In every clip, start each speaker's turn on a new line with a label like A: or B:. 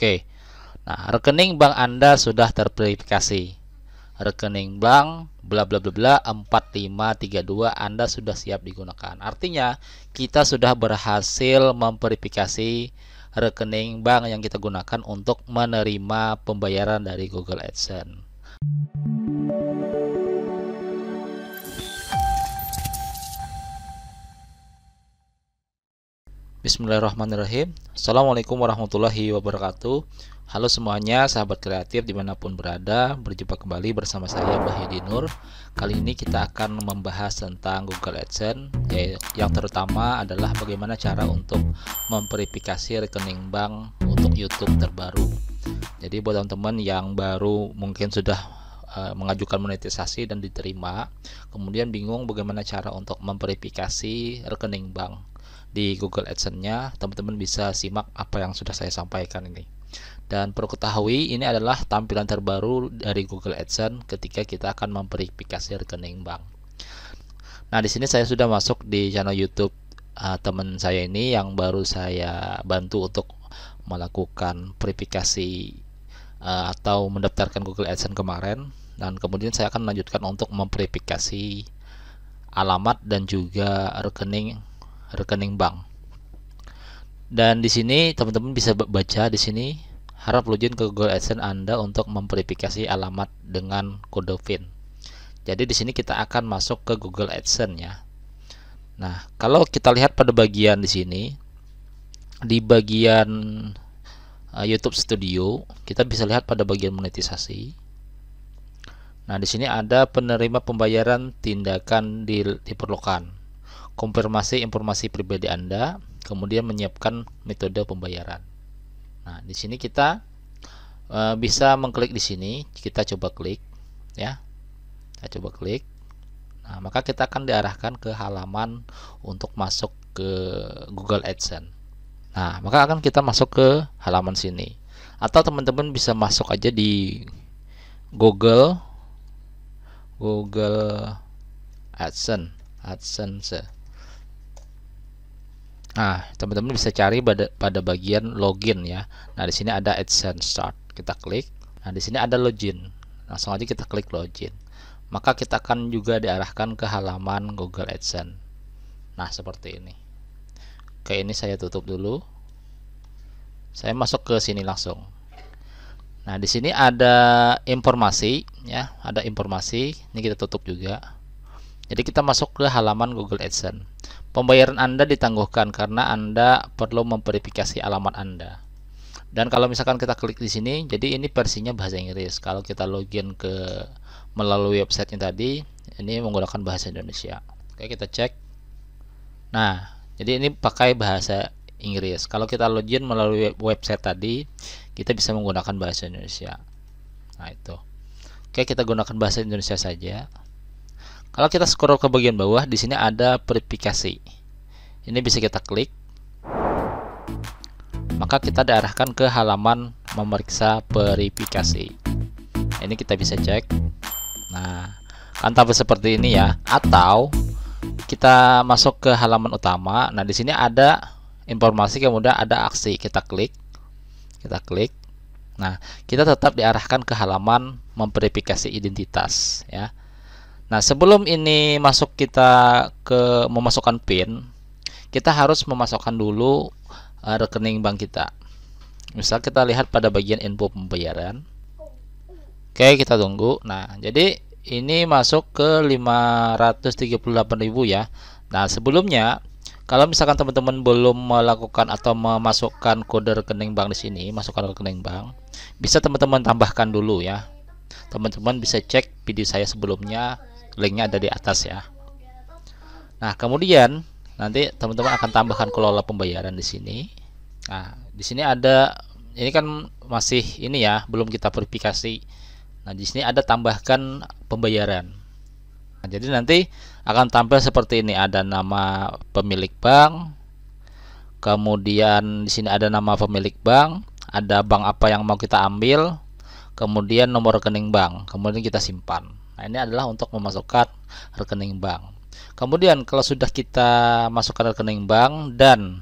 A: Oke. Nah, rekening bank Anda sudah terverifikasi. Rekening bank bla bla bla bla 4532 Anda sudah siap digunakan. Artinya, kita sudah berhasil memverifikasi rekening bank yang kita gunakan untuk menerima pembayaran dari Google AdSense. Bismillahirrahmanirrahim Assalamualaikum warahmatullahi wabarakatuh Halo semuanya sahabat kreatif dimanapun berada Berjumpa kembali bersama saya Bahyadi Nur Kali ini kita akan membahas tentang Google AdSense ya, Yang terutama adalah bagaimana cara untuk memverifikasi rekening bank untuk YouTube terbaru Jadi buat teman-teman yang baru mungkin sudah eh, mengajukan monetisasi dan diterima kemudian bingung bagaimana cara untuk memverifikasi rekening bank di Google AdSense-nya, teman-teman bisa simak apa yang sudah saya sampaikan ini. Dan perlu ketahui ini adalah tampilan terbaru dari Google AdSense ketika kita akan memverifikasi rekening bank. Nah, di sini saya sudah masuk di channel YouTube uh, teman saya ini yang baru saya bantu untuk melakukan verifikasi uh, atau mendaftarkan Google AdSense kemarin dan kemudian saya akan lanjutkan untuk memverifikasi alamat dan juga rekening rekening bank. Dan di sini teman-teman bisa baca di sini harap login ke Google AdSense Anda untuk memverifikasi alamat dengan kode PIN. Jadi di sini kita akan masuk ke Google AdSense ya. Nah, kalau kita lihat pada bagian di sini di bagian uh, YouTube Studio, kita bisa lihat pada bagian monetisasi. Nah, di sini ada penerima pembayaran tindakan di, diperlukan konfirmasi informasi pribadi Anda, kemudian menyiapkan metode pembayaran. Nah, di sini kita e, bisa mengklik di sini, kita coba klik ya. Kita coba klik. Nah, maka kita akan diarahkan ke halaman untuk masuk ke Google AdSense. Nah, maka akan kita masuk ke halaman sini. Atau teman-teman bisa masuk aja di Google Google AdSense AdSense Nah, teman-teman bisa cari pada, pada bagian login ya. Nah, di sini ada AdSense Start. Kita klik. Nah, di sini ada login. Langsung aja kita klik login. Maka kita akan juga diarahkan ke halaman Google AdSense. Nah, seperti ini. Oke, ini saya tutup dulu. Saya masuk ke sini langsung. Nah, di sini ada informasi ya, ada informasi. Ini kita tutup juga. Jadi kita masuk ke halaman Google AdSense. Pembayaran Anda ditangguhkan karena Anda perlu memverifikasi alamat Anda. Dan kalau misalkan kita klik di sini, jadi ini versinya bahasa Inggris. Kalau kita login ke melalui website yang tadi, ini menggunakan bahasa Indonesia. Oke, kita cek. Nah, jadi ini pakai bahasa Inggris. Kalau kita login melalui website tadi, kita bisa menggunakan bahasa Indonesia. Nah, itu. Oke, kita gunakan bahasa Indonesia saja. Kalau kita scroll ke bagian bawah, di sini ada verifikasi. Ini bisa kita klik. Maka kita diarahkan ke halaman memeriksa verifikasi. Ini kita bisa cek. Nah, kan tampil seperti ini ya. Atau kita masuk ke halaman utama. Nah, di sini ada informasi kemudian ada aksi. Kita klik. Kita klik. Nah, kita tetap diarahkan ke halaman memverifikasi identitas ya. Nah, sebelum ini masuk kita ke memasukkan PIN, kita harus memasukkan dulu eh, rekening bank kita. Misal kita lihat pada bagian info pembayaran. Oke, kita tunggu. Nah, jadi ini masuk ke 538.000 ya. Nah, sebelumnya kalau misalkan teman-teman belum melakukan atau memasukkan kode rekening bank di sini, masukkan rekening bank, bisa teman-teman tambahkan dulu ya. Teman-teman bisa cek video saya sebelumnya linknya ada di atas ya nah kemudian nanti teman-teman akan tambahkan kelola pembayaran di sini nah di sini ada ini kan masih ini ya belum kita verifikasi nah di sini ada tambahkan pembayaran nah, jadi nanti akan tampil seperti ini ada nama pemilik bank kemudian di sini ada nama pemilik bank ada bank apa yang mau kita ambil kemudian nomor rekening bank kemudian kita simpan Nah, ini adalah untuk memasukkan rekening bank. Kemudian kalau sudah kita masukkan rekening bank dan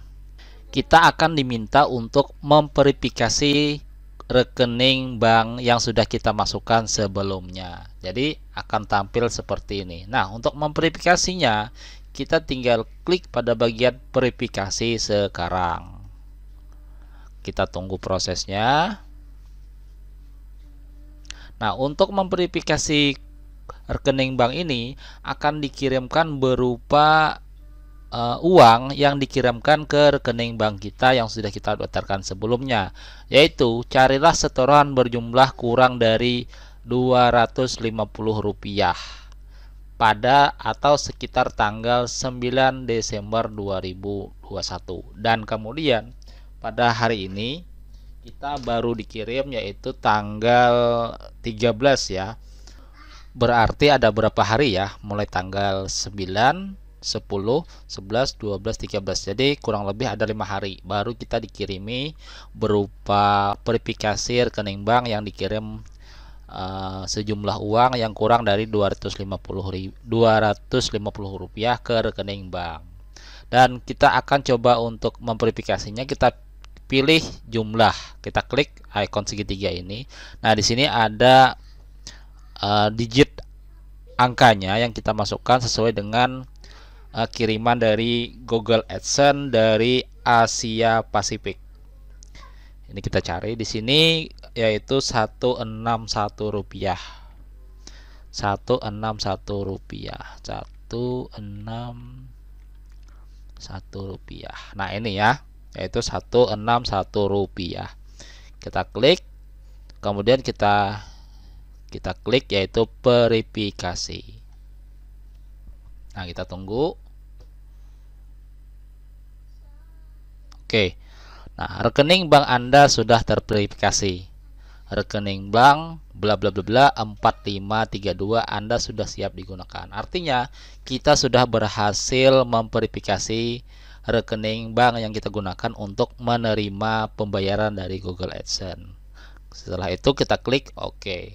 A: kita akan diminta untuk memverifikasi rekening bank yang sudah kita masukkan sebelumnya. Jadi akan tampil seperti ini. Nah, untuk memverifikasinya, kita tinggal klik pada bagian verifikasi sekarang. Kita tunggu prosesnya. Nah, untuk memverifikasi rekening bank ini akan dikirimkan berupa uh, uang yang dikirimkan ke rekening bank kita yang sudah kita daftarkan sebelumnya yaitu carilah setoran berjumlah kurang dari Rp250 pada atau sekitar tanggal 9 Desember 2021 dan kemudian pada hari ini kita baru dikirim yaitu tanggal 13 ya berarti ada berapa hari ya mulai tanggal 9 10, 11, 12, 13. Jadi kurang lebih ada lima hari baru kita dikirimi berupa verifikasi rekening bank yang dikirim uh, sejumlah uang yang kurang dari 250 250 rupiah ke rekening bank. Dan kita akan coba untuk memverifikasinya kita pilih jumlah. Kita klik ikon segitiga ini. Nah, di sini ada uh, digit angkanya yang kita masukkan sesuai dengan uh, kiriman dari Google AdSense dari Asia Pasifik. Ini kita cari di sini yaitu 161 rupiah. 161 rupiah. 161 rupiah. Nah, ini ya, yaitu 161 rupiah. Kita klik kemudian kita kita klik yaitu verifikasi. Nah, kita tunggu. Oke. Nah, rekening bank Anda sudah terverifikasi. Rekening bank bla bla bla bla 4532 Anda sudah siap digunakan. Artinya, kita sudah berhasil memverifikasi rekening bank yang kita gunakan untuk menerima pembayaran dari Google AdSense. Setelah itu kita klik OK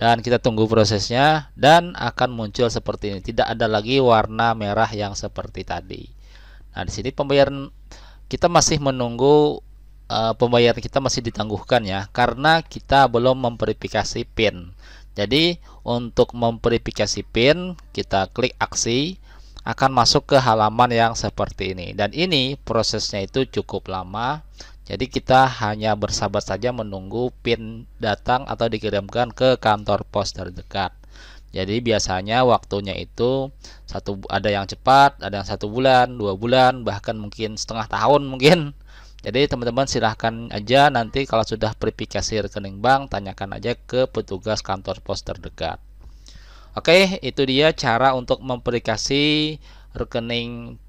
A: dan kita tunggu prosesnya dan akan muncul seperti ini tidak ada lagi warna merah yang seperti tadi nah di sini pembayaran kita masih menunggu e, pembayaran kita masih ditangguhkan ya karena kita belum memverifikasi PIN jadi untuk memverifikasi PIN kita klik aksi akan masuk ke halaman yang seperti ini dan ini prosesnya itu cukup lama jadi kita hanya bersabar saja menunggu PIN datang atau dikirimkan ke kantor pos terdekat. Jadi biasanya waktunya itu satu ada yang cepat, ada yang satu bulan, dua bulan, bahkan mungkin setengah tahun mungkin. Jadi teman-teman silahkan aja nanti kalau sudah verifikasi rekening bank tanyakan aja ke petugas kantor pos terdekat. Oke, itu dia cara untuk memverifikasi rekening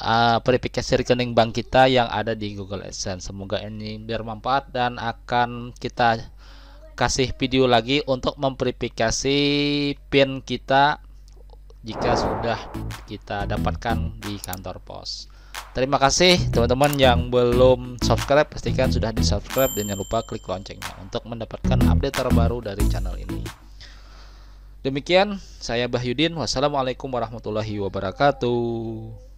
A: uh, verifikasi rekening bank kita yang ada di Google AdSense. Semoga ini bermanfaat dan akan kita kasih video lagi untuk memverifikasi PIN kita jika sudah kita dapatkan di kantor pos. Terima kasih teman-teman yang belum subscribe pastikan sudah di subscribe dan jangan lupa klik loncengnya untuk mendapatkan update terbaru dari channel ini. Demikian saya Bahyudin. Wassalamualaikum warahmatullahi wabarakatuh.